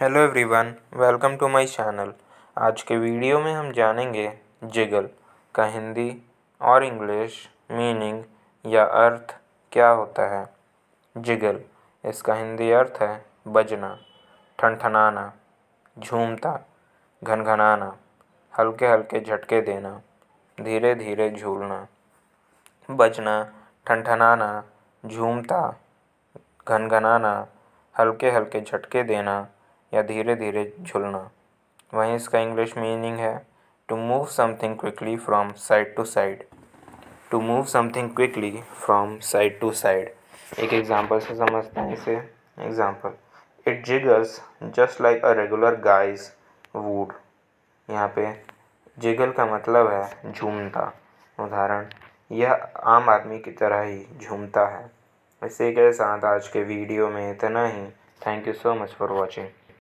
hello everyone welcome to my channel आज के video में हम जानेंगे जिगल का हिंदी और इंग्लिश मीनिंग या अर्थ क्या होता है जिगल इसका हिंदी अर्थ है बजना ठनठनाना झूमता घनघनाना हल्के हल्के झटके देना धीरे धीरे झूलना बजना ठनठनाना झूमता घनघनाना हल्के हल्के झटके देना या धीरे धीरे झुलना वहीं इसका इंग्लिश मीनिंग है to move something quickly from side to side to move something quickly from side to side एक एग्जांपल से समझते हैं इसे example it jiggles just like a regular guys wood यहाँ पे जिगल का मतलब है झूमता उदाहरण यह आम आदमी की तरह ही झूमता है इसी के साथ आज के वीडियो में इतना ही thank you so much for watching